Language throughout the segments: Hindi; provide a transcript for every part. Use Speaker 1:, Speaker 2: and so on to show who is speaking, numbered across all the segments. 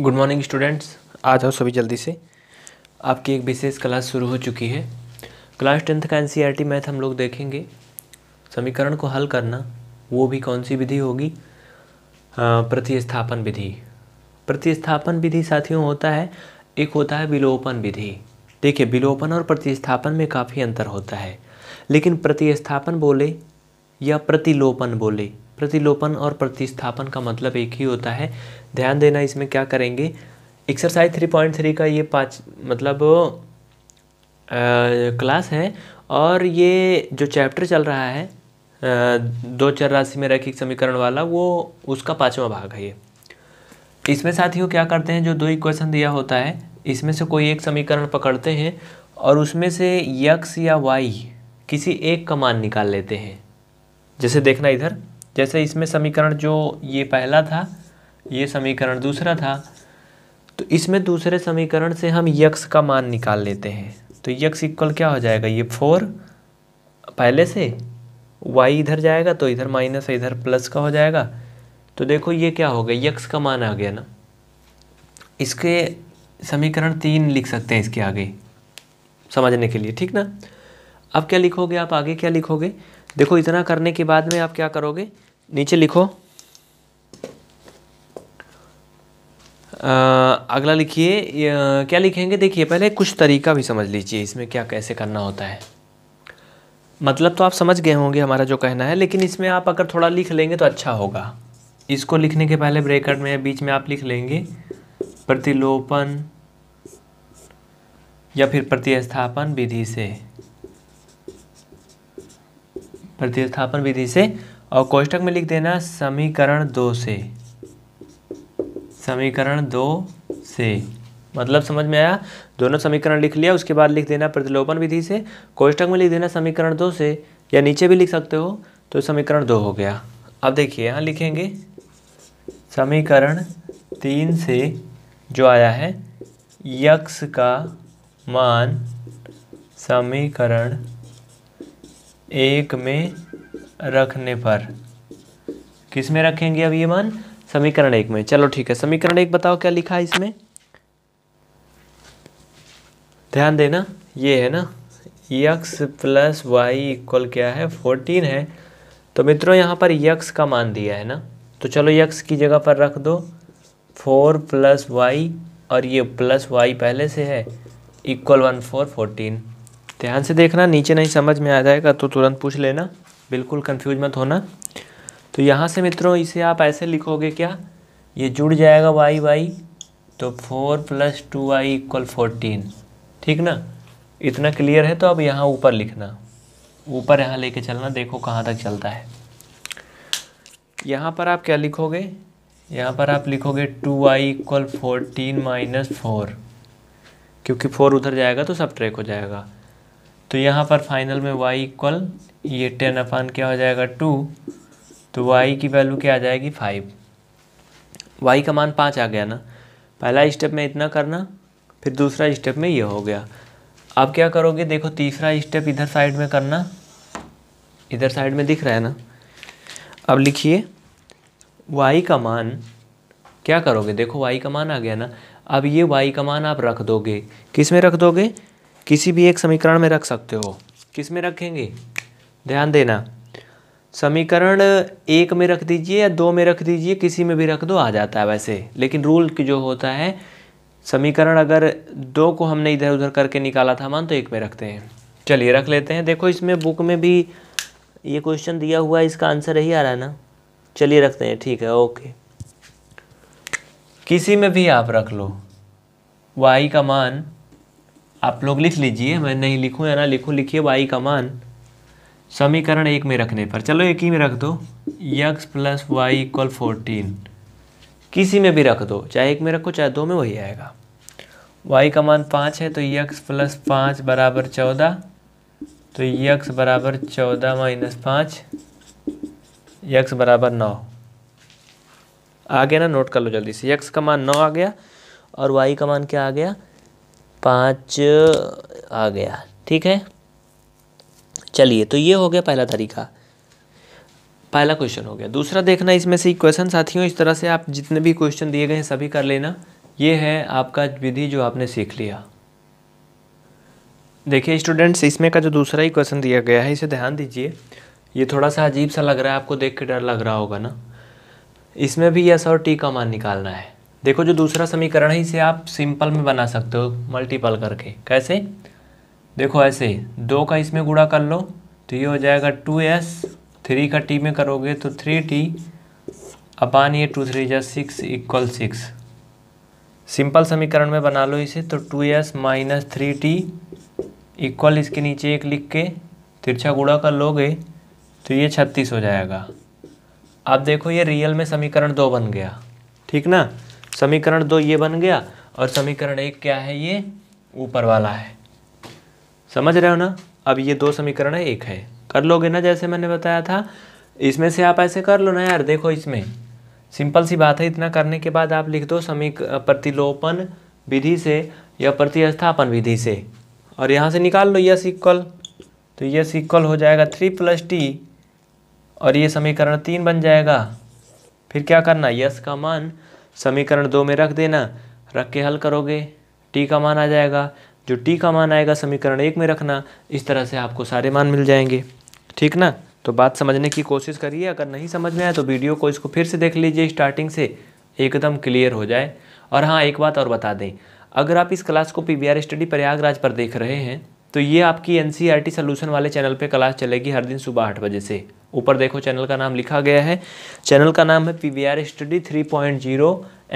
Speaker 1: गुड मॉर्निंग स्टूडेंट्स आ जाओ सभी जल्दी से आपकी एक विशेष क्लास शुरू हो चुकी है क्लास टेंथ का एनसीईआरटी मैथ e हम लोग देखेंगे समीकरण को हल करना वो भी कौन सी विधि होगी प्रतिस्थापन विधि प्रतिस्थापन विधि साथियों होता है एक होता है विलोपन विधि देखिए विलोपन और प्रतिस्थापन में काफ़ी अंतर होता है लेकिन प्रतिस्थापन बोले या प्रतिलोपन बोले प्रतिलोपन और प्रतिस्थापन का मतलब एक ही होता है ध्यान देना इसमें क्या करेंगे एक्सरसाइज थ्री पॉइंट थ्री का ये पाँच मतलब आ, क्लास है और ये जो चैप्टर चल रहा है आ, दो चर राशि में रैखिक समीकरण वाला वो उसका पाँचवा भाग है ये इसमें साथियों क्या करते हैं जो दो इक्वेशन दिया होता है इसमें से कोई एक समीकरण पकड़ते हैं और उसमें से यक्स या वाई किसी एक का मान निकाल लेते हैं जैसे देखना इधर जैसे इसमें समीकरण जो ये पहला था ये समीकरण दूसरा था तो इसमें दूसरे समीकरण से हम यक्स का मान निकाल लेते हैं तो यक्स इक्वल क्या हो जाएगा ये फोर पहले से वाई इधर जाएगा तो इधर माइनस है इधर प्लस का हो जाएगा तो देखो ये क्या हो गया यक्स का मान आ गया ना इसके समीकरण तीन लिख सकते हैं इसके आगे समझने के लिए ठीक ना अब क्या लिखोगे आप आगे क्या लिखोगे देखो इतना करने के बाद में आप क्या करोगे नीचे लिखो आ, अगला लिखिए क्या लिखेंगे देखिए पहले कुछ तरीका भी समझ लीजिए इसमें क्या कैसे करना होता है मतलब तो आप समझ गए होंगे हमारा जो कहना है लेकिन इसमें आप अगर थोड़ा लिख लेंगे तो अच्छा होगा इसको लिखने के पहले ब्रेकर में बीच में आप लिख लेंगे प्रतिलोपन या फिर प्रतिस्थापन विधि से प्रतिस्थापन विधि से और कोष्टक में लिख देना समीकरण दो से समीकरण दो से मतलब समझ में आया दोनों समीकरण लिख लिया उसके बाद लिख देना प्रतिलोपन विधि से कोष्टक में लिख देना समीकरण दो से या नीचे भी लिख सकते हो तो समीकरण दो हो गया अब देखिए यहाँ लिखेंगे समीकरण तीन से जो आया है यक्स का मान समीकरण एक में रखने पर किस में रखेंगे अब ये मान समीकरण एक में चलो ठीक है समीकरण एक बताओ क्या लिखा है इसमें ध्यान देना ये है ना यक्स प्लस वाई इक्वल क्या है फोर्टीन है तो मित्रों यहाँ पर यक्स का मान दिया है ना तो चलो यक्स की जगह पर रख दो फोर प्लस वाई और ये प्लस वाई पहले से है इक्वल वन फोर फोर्टीन ध्यान से देखना नीचे नहीं समझ में आ जाएगा तो तुरंत पूछ लेना बिल्कुल कंफ्यूज मत होना तो यहाँ से मित्रों इसे आप ऐसे लिखोगे क्या ये जुड़ जाएगा वाई वाई तो four plus two y equal fourteen ठीक ना इतना क्लियर है तो अब यहाँ ऊपर लिखना ऊपर यहाँ लेके चलना देखो कहाँ तक चलता है यहाँ पर आप क्या लिखोगे यहाँ पर आप लिखोगे two y equal fourteen minus four क्योंकि फोर उधर जाएगा तो सब ट्रैक हो जाएगा तो यहाँ पर फाइनल में y इक्वल ये टेन अपान क्या हो जाएगा टू तो y की वैल्यू क्या आ जाएगी फाइव y का मान पाँच आ गया ना पहला स्टेप में इतना करना फिर दूसरा स्टेप में ये हो गया अब क्या करोगे देखो तीसरा स्टेप इधर साइड में करना इधर साइड में दिख रहा है ना अब लिखिए y का मान क्या करोगे देखो y का मान आ गया ना अब ये y का मान आप रख दोगे किस में रख दोगे किसी भी एक समीकरण में रख सकते हो किस में रखेंगे ध्यान देना समीकरण एक में रख दीजिए या दो में रख दीजिए किसी में भी रख दो आ जाता है वैसे लेकिन रूल जो होता है समीकरण अगर दो को हमने इधर उधर करके निकाला था मान तो एक में रखते हैं चलिए रख लेते हैं देखो इसमें बुक में भी ये क्वेश्चन दिया हुआ है इसका आंसर यही आ रहा है ना चलिए रखते हैं ठीक है ओके किसी में भी आप रख लो वाई का मान आप लोग लिख लीजिए मैं नहीं लिखूँ या ना लिखूँ लिखिए वाई का मान समीकरण एक में रखने पर चलो एक ही में रख दो x plus y equal fourteen किसी में भी रख दो चाहे एक में रखो चाहे दो में वही आएगा वाई का मान पाँच है तो यक्स प्लस पाँच बराबर चौदह तो यक्स बराबर चौदह माइनस पाँच यक्स बराबर नौ आ गया ना नोट कर लो जल्दी से यक्स का मान नौ आ गया और वाई का मान क्या आ गया पाँच आ गया ठीक है चलिए तो ये हो गया पहला तरीका पहला क्वेश्चन हो गया दूसरा देखना इसमें से क्वेश्चन साथियों इस तरह से आप जितने भी क्वेश्चन दिए गए हैं सभी कर लेना ये है आपका विधि जो आपने सीख लिया देखिए स्टूडेंट्स इसमें का जो दूसरा ही क्वेश्चन दिया गया है इसे ध्यान दीजिए ये थोड़ा सा अजीब सा लग रहा है आपको देख के डर लग रहा होगा ना इसमें भी यस और टी का मान निकालना है देखो जो दूसरा समीकरण है इसे आप सिंपल में बना सकते हो मल्टीपल करके कैसे देखो ऐसे दो का इसमें गुड़ा कर लो तो ये हो जाएगा टू एस थ्री का टी में करोगे तो थ्री टी अपान ये टू थ्री जा सिक्स इक्वल सिक्स सिंपल समीकरण में बना लो इसे तो two s minus three t equal इसके नीचे एक लिख के तिरछा गुड़ा कर लोगे तो ये छत्तीस हो जाएगा अब देखो ये रियल में समीकरण दो बन गया ठीक ना समीकरण दो ये बन गया और समीकरण एक क्या है ये ऊपर वाला है समझ रहे हो ना अब ये दो समीकरण एक है कर लोगे ना जैसे मैंने बताया था इसमें से आप ऐसे कर लो ना यार देखो इसमें सिंपल सी बात है इतना करने के बाद आप लिख दो समीक प्रतिलोपन विधि से या प्रतिस्थापन विधि से और यहाँ से निकाल लो यस इक्वल तो यस इक्वल हो जाएगा थ्री प्लस टी और ये समीकरण तीन बन जाएगा फिर क्या करना यस का मान समीकरण दो में रख देना रख के हल करोगे टी का मान आ जाएगा जो टी का मान आएगा समीकरण एक में रखना इस तरह से आपको सारे मान मिल जाएंगे ठीक ना तो बात समझने की कोशिश करिए अगर नहीं समझ में आए तो वीडियो को इसको फिर से देख लीजिए स्टार्टिंग से एकदम क्लियर हो जाए और हाँ एक बात और बता दें अगर आप इस क्लास को P B R study Prayagraj पर देख रहे हैं तो ये आपकी एन सी सोल्यूशन वाले चैनल पे क्लास चलेगी हर दिन सुबह आठ बजे से ऊपर देखो चैनल का नाम लिखा गया है चैनल का नाम है P V R study three point zero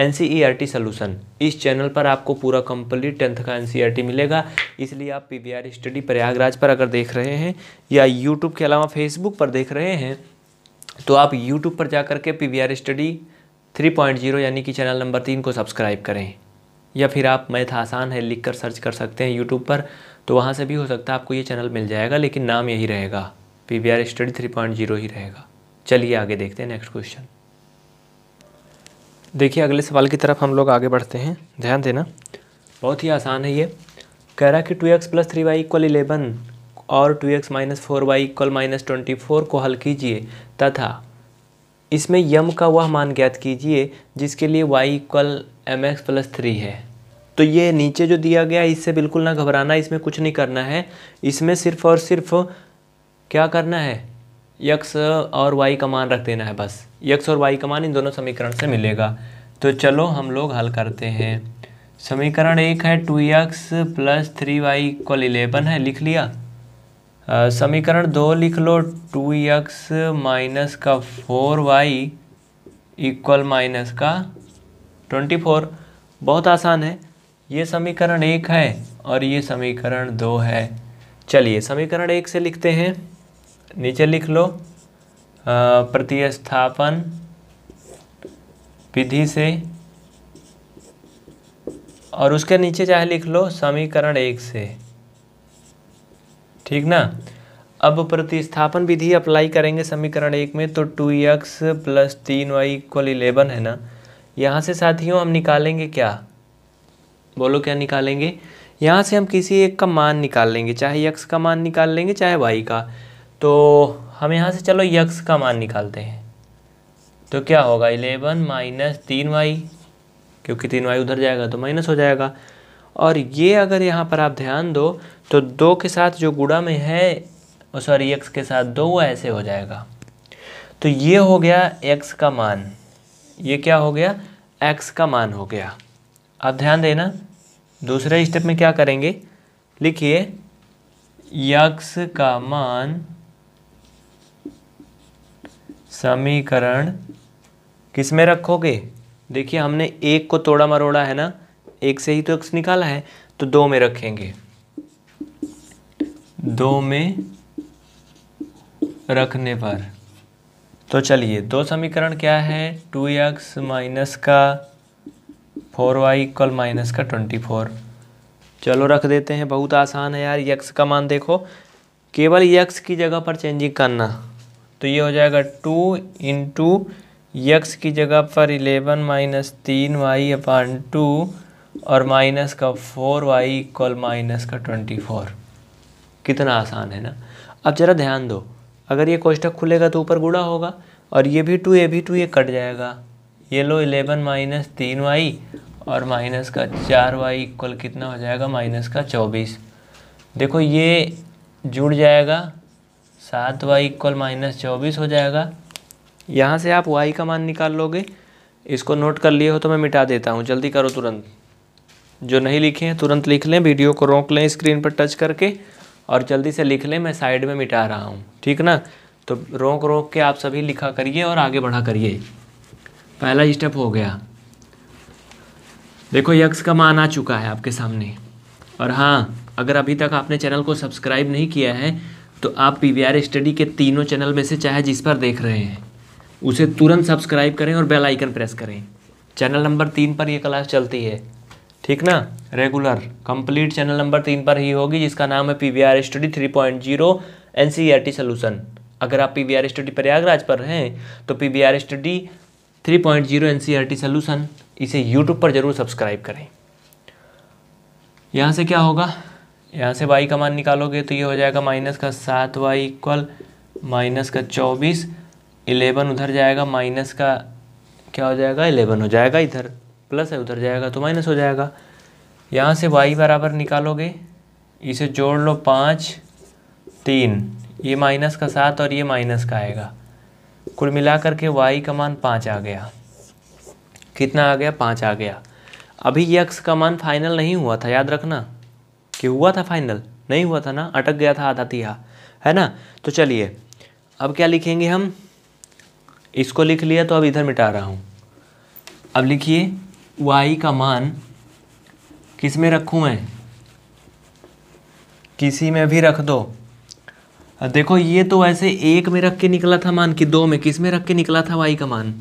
Speaker 1: N C E R T solution इस चैनल पर आपको पूरा कंप्लीट टेंथ का एन सी आर टी मिलेगा इसलिए आप P V R study Prayagraj पर अगर देख रहे हैं या यूट्यूब के अलावा फेसबुक पर देख रहे हैं तो आप यूट्यूब पर जा के P V R study three point zero यानी कि चैनल नंबर तीन को सब्सक्राइब करें या फिर आप मैथ आसान है लिख कर सर्च कर सकते हैं यूट्यूब पर तो वहाँ से भी हो सकता है आपको ये चैनल मिल जाएगा लेकिन नाम यही रहेगा P V R study three point zero ही रहेगा चलिए आगे देखते हैं नेक्स्ट क्वेश्चन देखिए अगले सवाल की तरफ हम लोग आगे बढ़ते हैं ध्यान देना बहुत ही आसान है ये कह रहा कि two x plus three y equal eleven और two x minus four y equal minus twenty four को हल कीजिए तथा इसमें यम का वह मान ज्ञात कीजिए जिसके लिए y equal m x plus three है तो ये नीचे जो दिया गया है इससे बिल्कुल ना घबराना इसमें कुछ नहीं करना है इसमें सिर्फ और सिर्फ क्या करना है यक्स और वाई का मान रख देना है बस यक्स और वाई का मान इन दोनों समीकरण से मिलेगा तो चलो हम लोग हल करते हैं समीकरण एक है two x plus three y equal eleven है लिख लिया आ, समीकरण दो लिख लो टू यक्स माइनस का फोर वाई इक्वल माइनस का ट्वेंटी फोर बहुत आसान है ये समीकरण एक है और ये समीकरण दो है चलिए समीकरण एक से लिखते हैं नीचे लिख लो प्रतिस्थापन विधि से और उसके नीचे चाहे लिख लो समीकरण एक से ठीक ना अब प्रतिस्थापन विधि अप्लाई करेंगे समीकरण एक में तो टू एक्स प्लस तीन वाई इक्वल इलेवन है ना यहाँ से साथियों हम निकालेंगे क्या बोलो क्या निकालेंगे यहाँ से हम किसी एक का मान निकाल लेंगे चाहे यक्स का मान निकाल लेंगे चाहे वाई का तो हम यहाँ से चलो यक्स का मान निकालते हैं तो क्या होगा इलेवन माइनस तीन वाई क्योंकि तीन वाई उधर जाएगा तो माइनस हो जाएगा और ये अगर यहाँ पर आप ध्यान दो तो दो के साथ जो गुड़ा में है सॉरी एक्स के साथ दो वो ऐसे हो जाएगा तो ये हो गया एक्स का मान ये क्या हो गया एक्स का मान हो गया आप ध्यान देना दूसरे स्टेप में क्या करेंगे लिखिए यक्ष का मान समीकरण किस में रखोगे देखिए हमने एक को तोड़ा मरोड़ा है ना एक से ही तो एक्स निकाला है तो दो में रखेंगे दो में रखने पर तो चलिए दो समीकरण क्या है टू एक्स माइनस का फोर वाई इक्वल माइनस का ट्वेंटी फोर चलो रख देते हैं बहुत आसान है यार यक्स का मान देखो केवल यक्स की जगह पर चेंजिंग करना तो ये हो जाएगा टू इंटू यक्स की जगह पर इलेवन माइनस तीन वाई अपान टू और माइनस का फोर वाई इक्वल माइनस का ट्वेंटी फोर कितना आसान है ना अब ज़रा ध्यान दो अगर ये कोष्टक खुलेगा तो ऊपर गुड़ा होगा और ये भी टू ये भी टू ये कट जाएगा ये लो इलेवन माइनस तीन वाई और माइनस का चार वाई इक्वल कितना हो जाएगा माइनस का चौबीस देखो ये जुड़ जाएगा सात वाई इक्वल माइनस चौबीस हो जाएगा यहाँ से आप वाई का मान निकाल लोगे इसको नोट कर लिए हो तो मैं मिटा देता हूँ जल्दी करो तुरंत जो नहीं लिखे हैं तुरंत लिख लें वीडियो को रोक लें स्क्रीन पर टच करके और जल्दी से लिख लें मैं साइड में मिटा रहा हूँ ठीक ना तो रोक रोक के आप सभी लिखा करिए और आगे बढ़ा करिए पहला स्टेप हो गया देखो यक्स का मान आ चुका है आपके सामने और हाँ अगर अभी तक आपने चैनल को सब्सक्राइब नहीं किया है तो आप पी वी आर स्टडी के तीनों चैनल में से चाहे जिस पर देख रहे हैं उसे तुरंत सब्सक्राइब करें और बेल आइकन प्रेस करें चैनल नंबर तीन पर ये क्लास चलती है ठीक ना रेगुलर कंप्लीट चैनल नंबर तीन पर ही होगी जिसका नाम है P V R study three point zero N C R T solution अगर आप P V R study Prayagraj पर हैं तो P V R study three point zero N C R T solution इसे यूट्यूब पर ज़रूर सब्सक्राइब करें यहाँ से क्या होगा यहाँ से वाई का मान निकालोगे तो ये हो जाएगा माइनस का सात वाई इक्वल माइनस का चौबीस इलेवन उधर जाएगा माइनस का क्या हो जाएगा इलेवन हो जाएगा इधर प्लस है उधर जाएगा तो माइनस हो जाएगा यहाँ से वाई बराबर निकालोगे इसे जोड़ लो पाँच तीन ये माइनस का सात और ये माइनस का आएगा कुल मिलाकर के वाई का मान पाँच आ गया कितना आ गया पाँच आ गया अभी यक्स का मान फाइनल नहीं हुआ था याद रखना कि हुआ था फाइनल नहीं हुआ था ना अटक गया था आधा तिहा है ना तो चलिए अब क्या लिखेंगे हम इसको लिख लिया तो अब इधर मिटा रहा हूँ अब लिखिए वाई का मान किस में रखूँ मैं किसी में भी रख दो देखो ये तो ऐसे एक में रख के निकला था मान कि दो में किस में रख के निकला था वाई का मान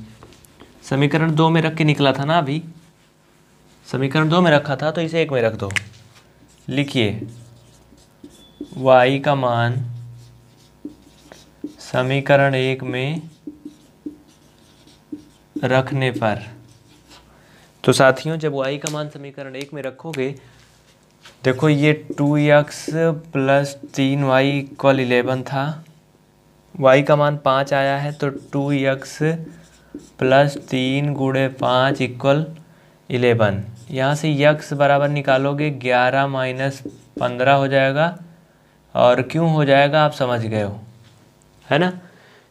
Speaker 1: समीकरण दो में रख के निकला था ना अभी समीकरण दो में रखा था तो इसे एक में रख दो लिखिए वाई का मान समीकरण एक में रखने पर तो साथियों जब वाई का मान समीकरण एक में रखोगे देखो ये टू एक्स प्लस तीन वाई इक्वल इलेवन था वाई का मान पाँच आया है तो टू एक्स प्लस तीन गुड़े पाँच इक्वल इलेवन यहाँ से यक्स बराबर निकालोगे ग्यारह माइनस पंद्रह हो जाएगा और क्यों हो जाएगा आप समझ गए हो है ना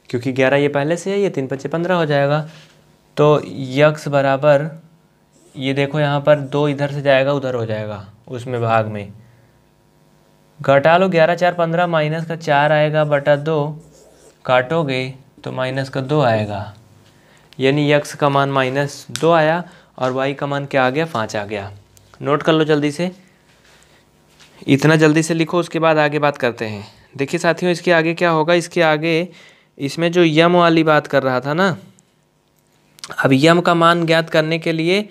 Speaker 1: क्योंकि ग्यारह ये पहले से है ये तीन पच्चीस पंद्रह हो जाएगा तो यक्स बराबर ये देखो यहाँ पर दो इधर से जाएगा उधर हो जाएगा उसमें भाग में घटा लो ग्यारह चार पंद्रह माइनस का चार आएगा बटा दो काटोगे तो माइनस का दो आएगा यानी यक्स का मान माइनस दो आया और वाई का मान क्या आ गया पाँच आ गया नोट कर लो जल्दी से इतना जल्दी से लिखो उसके बाद आगे बात करते हैं देखिए साथियों इसके आगे क्या होगा इसके आगे इसमें जो यम वाली बात कर रहा था ना अब यम का मान ज्ञात करने के लिए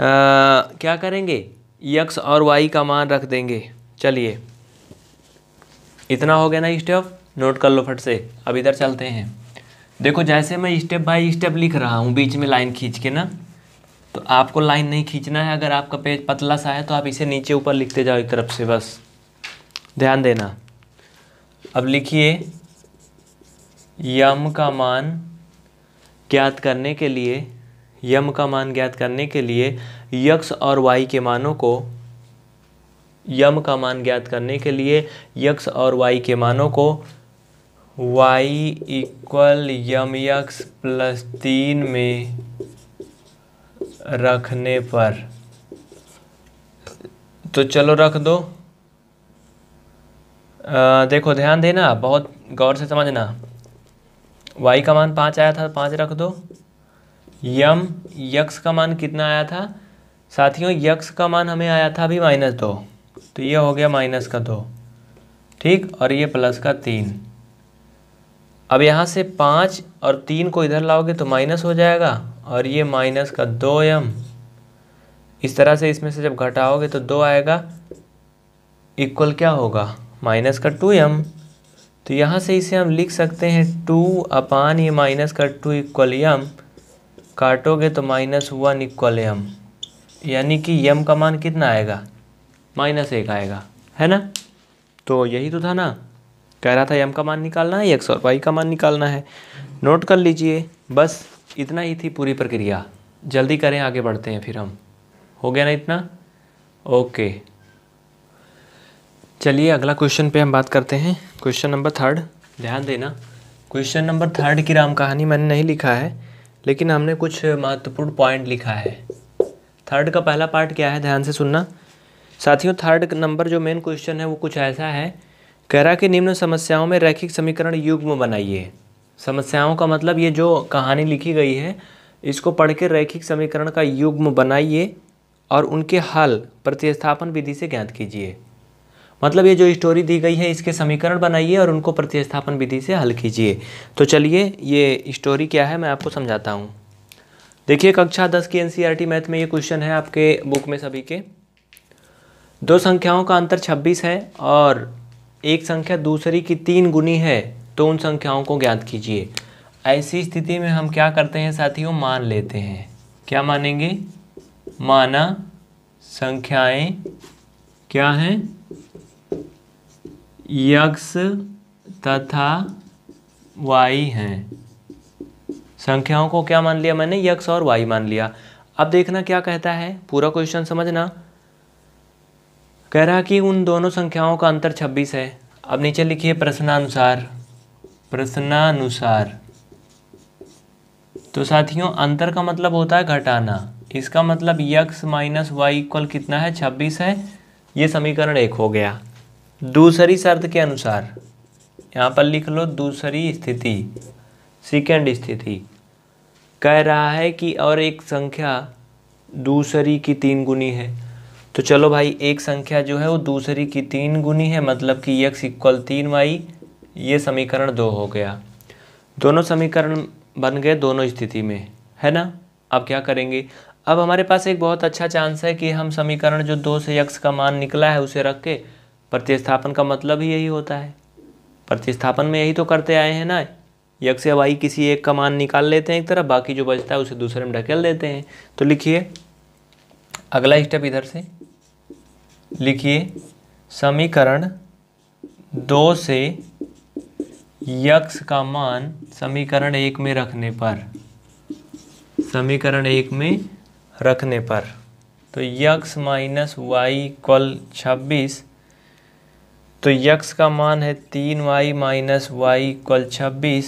Speaker 1: क्या करेंगे यक्स और वाई का मान रख देंगे चलिए इतना हो गया ना स्टेप नोट कर लो फट से अब इधर चलते हैं देखो जैसे मैं स्टेप बाय स्टेप लिख रहा हूँ बीच में लाइन खींच के ना तो आपको लाइन नहीं खींचना है अगर आपका पेज पतला सा है तो आप इसे नीचे ऊपर लिखते जाओ एक तरफ से बस ध्यान देना अब लिखिए यम का मान ज्ञात करने के लिए यम का मान ज्ञात करने के लिए यक्स और वाई के मानों को यम का मान ज्ञात करने के लिए यक्स और वाई के मानों को वाई इक्वल यम यक्ष प्लस तीन में रखने पर तो चलो रख दो आ, देखो ध्यान देना बहुत गौर से समझना वाई का मान पाँच आया था पाँच रख दो यम यक्स का मान कितना आया था साथियों यक्स का मान हमें आया था अभी माइनस दो तो ये हो गया माइनस का दो ठीक और ये प्लस का तीन अब यहाँ से पाँच और तीन को इधर लाओगे तो माइनस हो जाएगा और ये माइनस का दो यम इस तरह से इसमें से जब घटाओगे तो दो आएगा इक्वल क्या होगा माइनस का टू यम तो यहाँ से इसे हम लिख सकते हैं टू अपान ये माइनस का टू इक्वल यम काटोगे तो माइनस वन इक्वल एम यानी कि यम का मान कितना आएगा माइनस एक आएगा है ना तो यही तो था ना कह रहा था यम का मान निकालना है एक्स और वाई का मान निकालना है नोट कर लीजिए बस इतना ही थी पूरी प्रक्रिया जल्दी करें आगे बढ़ते हैं फिर हम हो गया ना इतना ओके चलिए अगला क्वेश्चन पे हम बात करते हैं क्वेश्चन नंबर थर्ड ध्यान देना क्वेश्चन नंबर थर्ड की राम कहानी मैंने नहीं लिखा है लेकिन हमने कुछ महत्वपूर्ण पॉइंट लिखा है थर्ड का पहला पार्ट क्या है ध्यान से सुनना साथियों थर्ड नंबर जो मेन क्वेश्चन है वो कुछ ऐसा है कह रहा कि निम्न समस्याओं में रैखिक समीकरण युग्म बनाइए समस्याओं का मतलब ये जो कहानी लिखी गई है इसको पढ़ के रैखिक समीकरण का युग्म बनाइए और उनके हल प्रतिस्थापन विधि से ज्ञात कीजिए मतलब ये जो स्टोरी दी गई है इसके समीकरण बनाइए और उनको प्रतिस्थापन विधि से हल कीजिए तो चलिए ये स्टोरी क्या है मैं आपको समझाता हूँ देखिए कक्षा दस की एनसीईआरटी e मैथ में ये क्वेश्चन है आपके बुक में सभी के दो संख्याओं का अंतर छब्बीस है और एक संख्या दूसरी की तीन गुनी है तो उन संख्याओं को ज्ञात कीजिए ऐसी स्थिति में हम क्या करते हैं साथियों मान लेते हैं क्या मानेंगे माना संख्याएं क्या हैं यक्स तथा वाई हैं संख्याओं को क्या मान लिया मैंने यक्स और वाई मान लिया अब देखना क्या कहता है पूरा क्वेश्चन समझना कह रहा कि उन दोनों संख्याओं का अंतर 26 है अब नीचे लिखिए प्रश्नानुसार प्रश्नानुसार तो साथियों अंतर का मतलब होता है घटाना इसका मतलब यक्स माइनस वाई इक्वल कितना है 26 है ये समीकरण एक हो गया दूसरी शर्त के अनुसार यहाँ पर लिख लो दूसरी स्थिति सेकेंड स्थिति कह रहा है कि और एक संख्या दूसरी की तीन गुनी है तो चलो भाई एक संख्या जो है वो दूसरी की तीन गुनी है मतलब कि यक्स इक्वल तीन वाई ये समीकरण दो हो गया दोनों समीकरण बन गए दोनों स्थिति में है ना अब क्या करेंगे अब हमारे पास एक बहुत अच्छा चांस है कि हम समीकरण जो दो से यक्स का मान निकला है उसे रख के प्रतिस्थापन का मतलब ही यही होता है प्रतिस्थापन में यही तो करते आए हैं ना यक से किसी एक का मान निकाल लेते हैं एक तरफ बाकी जो बचता है उसे दूसरे में ढकेल देते हैं तो लिखिए अगला स्टेप इधर से लिखिए समीकरण दो से यक्स का मान समीकरण एक में रखने पर समीकरण एक में रखने पर तो यक्स माइनस वाई इक्वल छब्बीस तो यक्स का मान है तीन वाई माइनस वाई इक्वल छब्बीस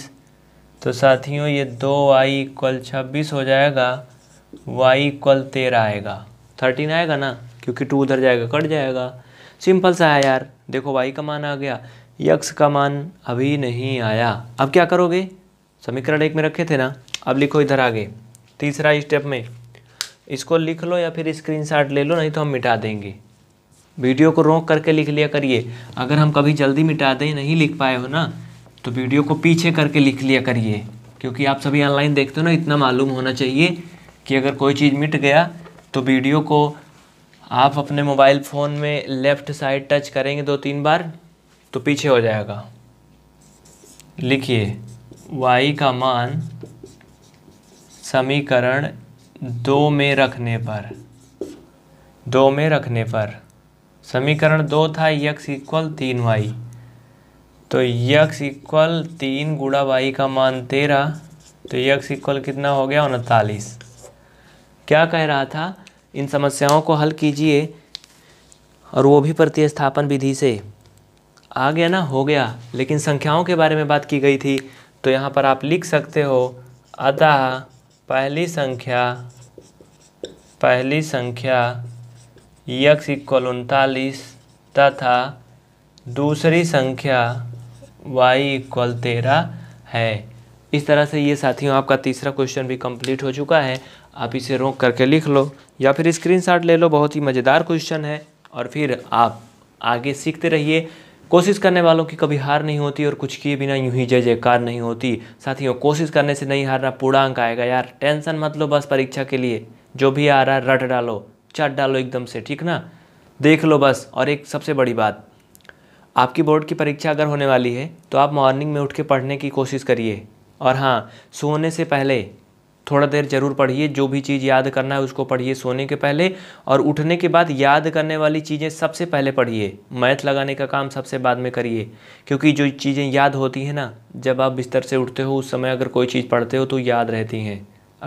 Speaker 1: तो साथियों ये दो वाई इक्वल छब्बीस हो जाएगा वाई इक्वल तेरह आएगा थर्टीन आएगा ना क्योंकि टू उधर जाएगा कट जाएगा सिंपल सा है यार देखो वाई का मान आ गया यक्स का मान अभी नहीं आया अब क्या करोगे समीकरण एक में रखे थे ना अब लिखो इधर आगे तीसरा स्टेप में इसको लिख लो या फिर स्क्रीनशॉट ले लो नहीं तो हम मिटा देंगे वीडियो को रोक करके लिख लिया करिए अगर हम कभी जल्दी मिटा दें नहीं लिख पाए हो ना तो वीडियो को पीछे करके लिख लिया करिए क्योंकि आप सभी ऑनलाइन देखते हो ना इतना मालूम होना चाहिए कि अगर कोई चीज़ मिट गया तो वीडियो को आप अपने मोबाइल फ़ोन में लेफ़्ट साइड टच करेंगे दो तीन बार तो पीछे हो जाएगा लिखिए y का मान समीकरण दो में रखने पर दो में रखने पर समीकरण दो था यक्स इक्वल तीन वाई तो यक्स इक्वल तीन गुड़ा वाई का मान तेरह तो यक्स इक्वल कितना हो गया उनतालीस क्या कह रहा था इन समस्याओं को हल कीजिए और वो भी प्रतिस्थापन विधि से आ गया ना हो गया लेकिन संख्याओं के बारे में बात की गई थी तो यहाँ पर आप लिख सकते हो अतः पहली संख्या पहली संख्या यक्स इक्वल उनतालीस तथा दूसरी संख्या वाई इक्वल तेरह है इस तरह से ये साथियों आपका तीसरा क्वेश्चन भी कंप्लीट हो चुका है आप इसे रोक करके लिख लो या फिर स्क्रीनशॉट ले लो बहुत ही मज़ेदार क्वेश्चन है और फिर आप आगे सीखते रहिए कोशिश करने वालों की कभी हार नहीं होती और कुछ किए बिना यूं ही जय जयकार नहीं होती साथियों कोशिश करने से नहीं हारना पूर्णांक आएगा यार टेंशन मत लो बस परीक्षा के लिए जो भी आ रहा है रट डालो चट डालो एकदम से ठीक ना देख लो बस और एक सबसे बड़ी बात आपकी बोर्ड की परीक्षा अगर होने वाली है तो आप मॉर्निंग में उठ के पढ़ने की कोशिश करिए और हाँ सोने से पहले थोड़ा देर ज़रूर पढ़िए जो भी चीज़ याद करना है उसको पढ़िए सोने के पहले और उठने के बाद याद करने वाली चीज़ें सबसे पहले पढ़िए मैथ लगाने का काम सबसे बाद में करिए क्योंकि जो चीज़ें याद होती हैं ना जब आप बिस्तर से उठते हो उस समय अगर कोई चीज़ पढ़ते हो तो याद रहती हैं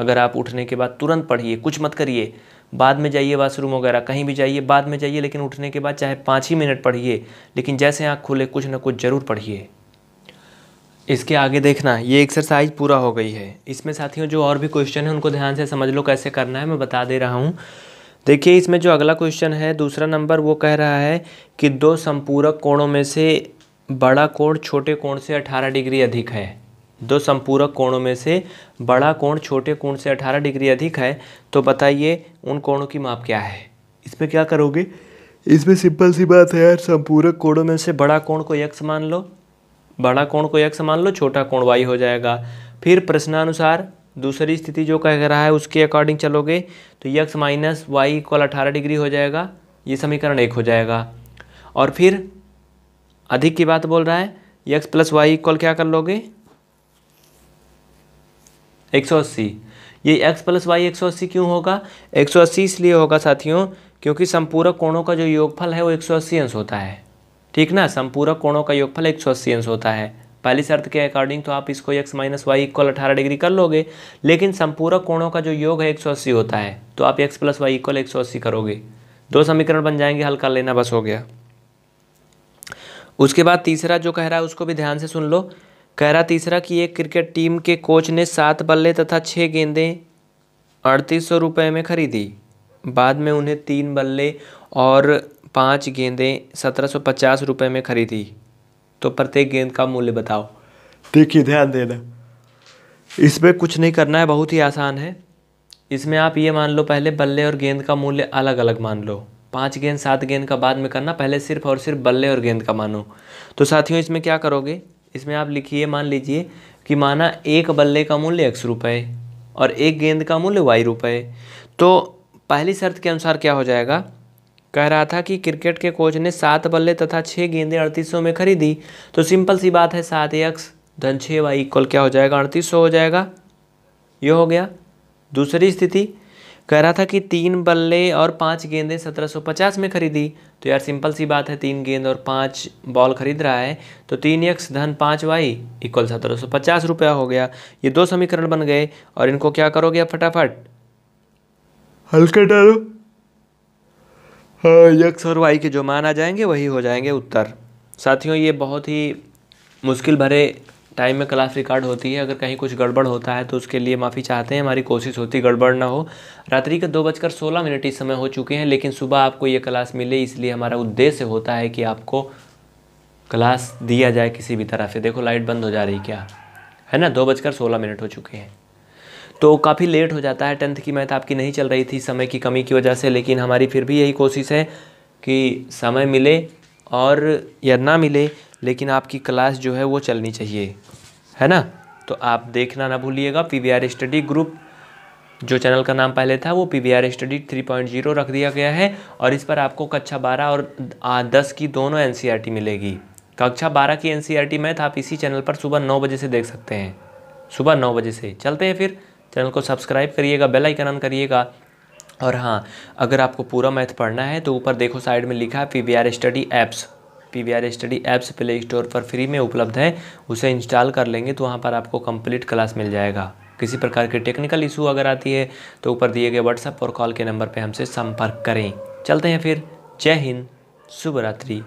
Speaker 1: अगर आप उठने के बाद तुरंत पढ़िए कुछ मत करिए बाद में जाइए वाशरूम वगैरह कहीं भी जाइए बाद में जाइए लेकिन उठने के बाद चाहे पाँच ही मिनट पढ़िए लेकिन जैसे आँख खुले कुछ ना कुछ ज़रूर पढ़िए इसके आगे देखना ये एक्सरसाइज पूरा हो गई है इसमें साथियों जो और भी क्वेश्चन है उनको ध्यान से समझ लो कैसे करना है मैं बता दे रहा हूँ देखिए इसमें जो अगला क्वेश्चन है दूसरा नंबर वो कह रहा है कि दो संपूरक कोणों में से बड़ा कोण छोटे कोण से अठारह डिग्री अधिक है दो संपूरक कोणों में से बड़ा कोण छोटे कोण से 18 डिग्री अधिक है तो बताइए उन कोणों की माप क्या है इसमें क्या करोगे इसमें सिंपल सी बात है यार संपूरक कोणों में से बड़ा कोण को यक्स मान लो बड़ा कोण को यक्स मान लो छोटा कोण वाई हो जाएगा फिर प्रश्नानुसार दूसरी स्थिति जो कह रहा है उसके अकॉर्डिंग चलोगे तो यक्स माइनस वाई इक्वल अठारह डिग्री हो जाएगा ये समीकरण एक हो जाएगा और फिर अधिक की बात बोल रहा है यक्स प्लस वाई इक्वल क्या कर लोगे एक सौ अस्सी ये x प्लस वाई एक सौ अस्सी क्यों होगा एक सौ अस्सी इसलिए होगा साथियों क्योंकि संपूरक कोणों का जो योगफल है वो एक सौ अस्सी अंश होता है ठीक ना संपूरक कोणों का योगफल एक सौ अस्सी अंश होता है पहली शर्त के अकॉर्डिंग तो आप इसको x माइनस वाई इक्वल अठारह डिग्री कर लोगे लेकिन संपूरक कोणों का जो योग है एक सौ अस्सी होता है तो आप एक्स प्लस वाई इक्वल एक सौ अस्सी करोगे दो समीकरण बन जाएंगे हल कर लेना बस हो गया उसके बाद तीसरा जो कह रहा है उसको भी ध्यान से सुन लो कह रहा तीसरा कि एक क्रिकेट टीम के कोच ने सात बल्ले तथा छः गेंदें अड़तीस सौ रुपये में खरीदी बाद में उन्हें तीन बल्ले और पाँच गेंदें सत्रह सौ पचास रुपये में खरीदी तो प्रत्येक गेंद का मूल्य बताओ देखिए ध्यान देना इसमें कुछ नहीं करना है बहुत ही आसान है इसमें आप ये मान लो पहले बल्ले और गेंद का मूल्य अलग अलग मान लो पाँच गेंद सात गेंद का बाद में करना पहले सिर्फ और सिर्फ बल्ले और गेंद का मानो तो साथियों इसमें क्या करोगे इसमें आप लिखिए मान लीजिए कि माना एक बल्ले का मूल्य एक्स रुपये और एक गेंद का मूल्य वाई रुपये तो पहली शर्त के अनुसार क्या हो जाएगा कह रहा था कि क्रिकेट के कोच ने सात बल्ले तथा छः गेंदें अड़तीस में खरीदी तो सिंपल सी बात है सात एक्स धन छः वाई इक्वल क्या हो जाएगा अड़तीस हो जाएगा ये हो गया दूसरी स्थिति कह रहा था कि तीन बल्ले और पाँच गेंदें 1750 में खरीदी तो यार सिंपल सी बात है तीन गेंद और पाँच बॉल खरीद रहा है तो तीन यक्स धन पाँच वाई इक्वल सत्रह सौ पचास रुपया हो गया ये दो समीकरण बन गए और इनको क्या करोगे आप फटाफट हल्के डालो हाँ यक्स और वाई के जो मान आ जाएंगे वही हो जाएंगे उत्तर साथियों ये बहुत ही मुश्किल भरे टाइम में क्लास रिकॉर्ड होती है अगर कहीं कुछ गड़बड़ होता है तो उसके लिए माफ़ी चाहते हैं हमारी कोशिश होती गड़बड़ ना हो रात्रि के दो बजकर सोलह मिनट इस समय हो चुके हैं लेकिन सुबह आपको ये क्लास मिले इसलिए हमारा उद्देश्य होता है कि आपको क्लास दिया जाए किसी भी तरह से देखो लाइट बंद हो जा रही क्या है ना दो बजकर सोलह मिनट हो चुके हैं तो काफ़ी लेट हो जाता है टेंथ की मैथ आपकी नहीं चल रही थी समय की कमी की वजह से लेकिन हमारी फिर भी यही कोशिश है कि समय मिले और या ना मिले लेकिन आपकी क्लास जो है वो चलनी चाहिए है ना तो आप देखना ना भूलिएगा P V R study group जो चैनल का नाम पहले था वो P V R study three point zero रख दिया गया है और इस पर आपको कक्षा बारह और दस की दोनों एन सी आर टी मिलेगी कक्षा बारह की N C R T math आप इसी चैनल पर सुबह नौ बजे से देख सकते हैं सुबह नौ बजे से चलते हैं फिर चैनल को सब्सक्राइब करिएगा बेल आइकन ऑन करिएगा और हाँ अगर आपको पूरा मैथ पढ़ना है तो ऊपर देखो साइड में लिखा है P V R study apps P V R study apps play store पर फ्री में उपलब्ध है उसे इंस्टॉल कर लेंगे तो वहाँ पर आपको कंप्लीट क्लास मिल जाएगा किसी प्रकार की टेक्निकल इशू अगर आती है तो ऊपर दिए गए व्हाट्सएप और कॉल के नंबर पर हमसे संपर्क करें चलते हैं फिर जय हिंद शुभ रात्रि